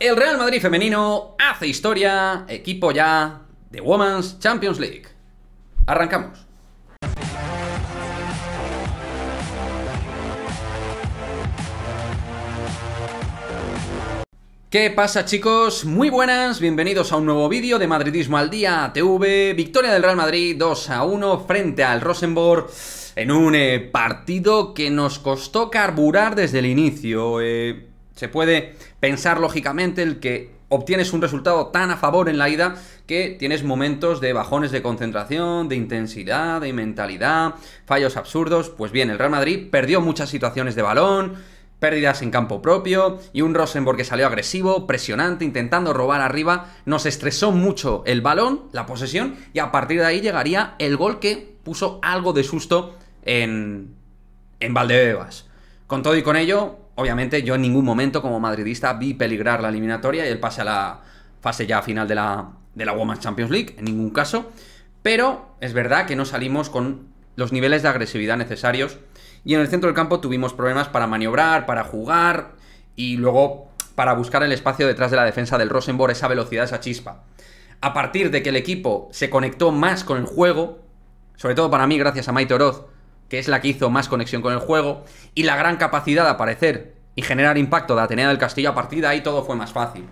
El Real Madrid femenino hace historia, equipo ya de Women's Champions League. Arrancamos. ¿Qué pasa chicos? Muy buenas, bienvenidos a un nuevo vídeo de Madridismo al Día TV. Victoria del Real Madrid 2 a 1 frente al Rosenborg en un eh, partido que nos costó carburar desde el inicio. Eh, se puede pensar lógicamente el que obtienes un resultado tan a favor en la ida que tienes momentos de bajones de concentración, de intensidad, de mentalidad, fallos absurdos. Pues bien, el Real Madrid perdió muchas situaciones de balón, pérdidas en campo propio y un Rosenborg que salió agresivo, presionante, intentando robar arriba. Nos estresó mucho el balón, la posesión, y a partir de ahí llegaría el gol que puso algo de susto en, en Valdebebas. Con todo y con ello, obviamente yo en ningún momento como madridista vi peligrar la eliminatoria y el pase a la fase ya final de la, de Women's Champions League, en ningún caso. Pero es verdad que no salimos con los niveles de agresividad necesarios y en el centro del campo tuvimos problemas para maniobrar, para jugar y luego para buscar el espacio detrás de la defensa del Rosenborg, esa velocidad, esa chispa. A partir de que el equipo se conectó más con el juego, sobre todo para mí, gracias a Maite Oroz, que es la que hizo más conexión con el juego, y la gran capacidad de aparecer y generar impacto de Atenea del Castillo a partir ahí todo fue más fácil.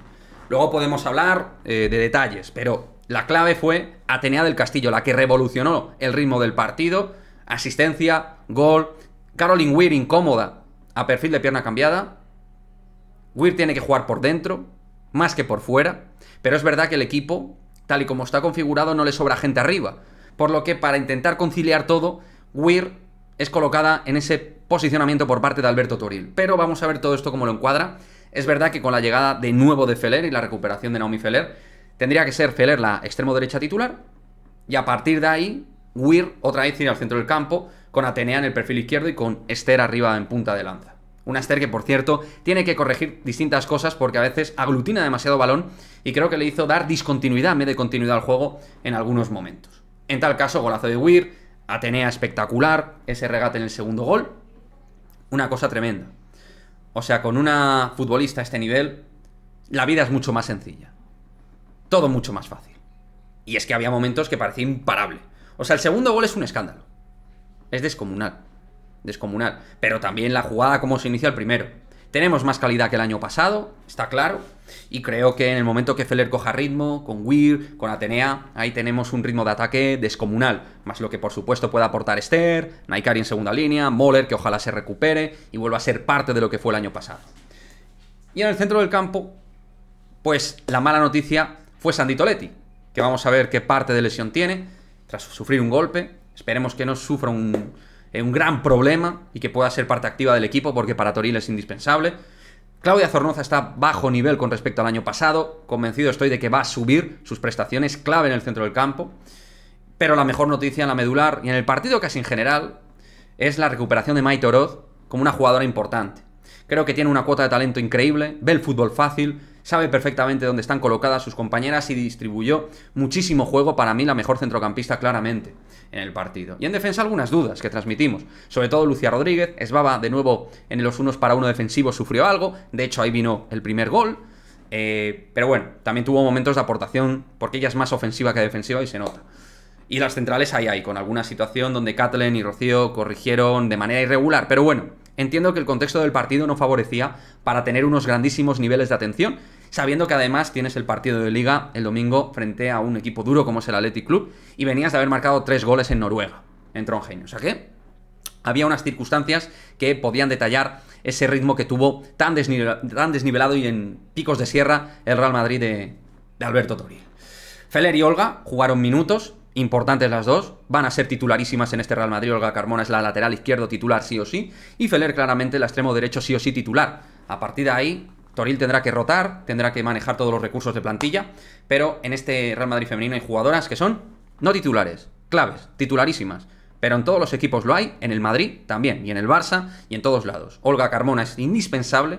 Luego podemos hablar eh, de detalles, pero la clave fue Atenea del Castillo, la que revolucionó el ritmo del partido, asistencia, gol, Caroline Weir incómoda a perfil de pierna cambiada, Weir tiene que jugar por dentro, más que por fuera, pero es verdad que el equipo, tal y como está configurado, no le sobra gente arriba, por lo que para intentar conciliar todo, Weir es colocada en ese posicionamiento por parte de Alberto Toril. Pero vamos a ver todo esto cómo lo encuadra. Es verdad que con la llegada de nuevo de Feller y la recuperación de Naomi Feller, tendría que ser Feller la extremo derecha titular. Y a partir de ahí, Weir otra vez ir al centro del campo, con Atenea en el perfil izquierdo y con Esther arriba en punta de lanza. Una Esther que, por cierto, tiene que corregir distintas cosas porque a veces aglutina demasiado balón y creo que le hizo dar discontinuidad en de continuidad al juego en algunos momentos. En tal caso, golazo de Weir, Atenea espectacular, ese regate en el segundo gol. Una cosa tremenda. O sea, con una futbolista a este nivel, la vida es mucho más sencilla. Todo mucho más fácil. Y es que había momentos que parecía imparable. O sea, el segundo gol es un escándalo. Es descomunal. Descomunal. Pero también la jugada como se inicia el primero. Tenemos más calidad que el año pasado, está claro. Y creo que en el momento que Feller coja ritmo, con Weir, con Atenea, ahí tenemos un ritmo de ataque descomunal. Más lo que por supuesto puede aportar Esther, Naikari en segunda línea, Moller que ojalá se recupere y vuelva a ser parte de lo que fue el año pasado. Y en el centro del campo, pues la mala noticia fue Sandito Leti, que vamos a ver qué parte de lesión tiene tras sufrir un golpe. Esperemos que no sufra un, un gran problema y que pueda ser parte activa del equipo porque para Toril es indispensable. Claudia Zornoza está bajo nivel con respecto al año pasado, convencido estoy de que va a subir sus prestaciones clave en el centro del campo, pero la mejor noticia en la medular y en el partido casi en general es la recuperación de Maite Oroz como una jugadora importante. Creo que tiene una cuota de talento increíble, ve el fútbol fácil, sabe perfectamente dónde están colocadas sus compañeras y distribuyó muchísimo juego para mí la mejor centrocampista claramente en el partido. Y en defensa algunas dudas que transmitimos, sobre todo Lucia Rodríguez, Esbaba de nuevo en los unos para uno defensivo sufrió algo, de hecho ahí vino el primer gol, eh, pero bueno, también tuvo momentos de aportación porque ella es más ofensiva que defensiva y se nota. Y las centrales ahí hay, con alguna situación donde Kathleen y Rocío corrigieron de manera irregular, pero bueno, Entiendo que el contexto del partido no favorecía para tener unos grandísimos niveles de atención, sabiendo que además tienes el partido de liga el domingo frente a un equipo duro como es el Athletic Club y venías de haber marcado tres goles en Noruega, en Trondheim. O sea que había unas circunstancias que podían detallar ese ritmo que tuvo tan, desnivelado, tan desnivelado y en picos de sierra el Real Madrid de, de Alberto Toril. Feller y Olga jugaron minutos, importantes las dos, van a ser titularísimas en este Real Madrid, Olga Carmona es la lateral izquierdo titular sí o sí, y Feller claramente la extremo derecho sí o sí titular. A partir de ahí, Toril tendrá que rotar, tendrá que manejar todos los recursos de plantilla, pero en este Real Madrid femenino hay jugadoras que son no titulares, claves, titularísimas. Pero en todos los equipos lo hay, en el Madrid también, y en el Barça, y en todos lados. Olga Carmona es indispensable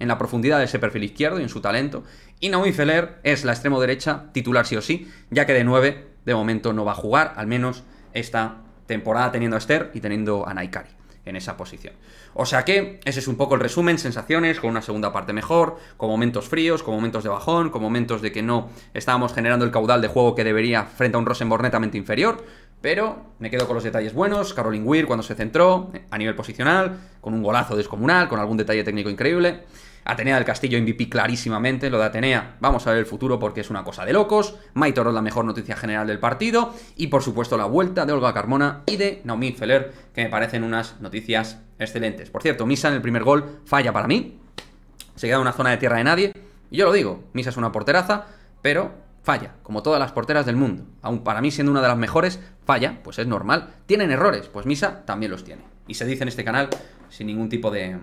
en la profundidad de ese perfil izquierdo y en su talento. Y Naomi Feller es la extremo derecha titular sí o sí, ya que de nueve de momento no va a jugar, al menos esta temporada teniendo a Esther y teniendo a Naikari en esa posición. O sea que ese es un poco el resumen, sensaciones, con una segunda parte mejor, con momentos fríos, con momentos de bajón, con momentos de que no estábamos generando el caudal de juego que debería frente a un Rosenborg netamente inferior, pero me quedo con los detalles buenos, Caroline Weir cuando se centró, eh, a nivel posicional, con un golazo descomunal, con algún detalle técnico increíble. Atenea del Castillo MVP clarísimamente, lo de Atenea, vamos a ver el futuro porque es una cosa de locos, Maitoro es la mejor noticia general del partido y por supuesto la vuelta de Olga Carmona y de Naomi Feller, que me parecen unas noticias excelentes. Por cierto, Misa en el primer gol falla para mí, se queda en una zona de tierra de nadie, y yo lo digo, Misa es una porteraza, pero falla, como todas las porteras del mundo. Aún para mí siendo una de las mejores, falla, pues es normal. Tienen errores, pues Misa también los tiene. Y se dice en este canal sin ningún tipo de,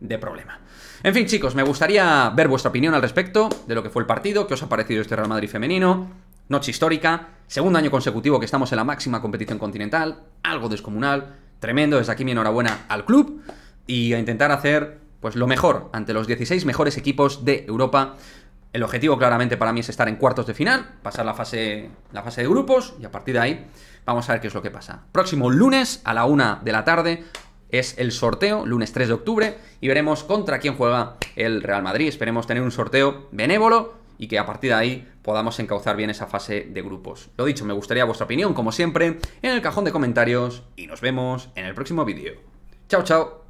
de problema. En fin, chicos, me gustaría ver vuestra opinión al respecto de lo que fue el partido, qué os ha parecido este Real Madrid femenino, noche histórica, segundo año consecutivo que estamos en la máxima competición continental, algo descomunal, tremendo, desde aquí mi enhorabuena al club y a intentar hacer pues lo mejor ante los 16 mejores equipos de Europa. El objetivo claramente para mí es estar en cuartos de final, pasar la fase, la fase de grupos y a partir de ahí vamos a ver qué es lo que pasa. Próximo lunes a la una de la tarde es el sorteo, lunes 3 de octubre, y veremos contra quién juega el Real Madrid. Esperemos tener un sorteo benévolo y que a partir de ahí podamos encauzar bien esa fase de grupos. Lo dicho, me gustaría vuestra opinión, como siempre, en el cajón de comentarios, y nos vemos en el próximo vídeo. Chao, chao.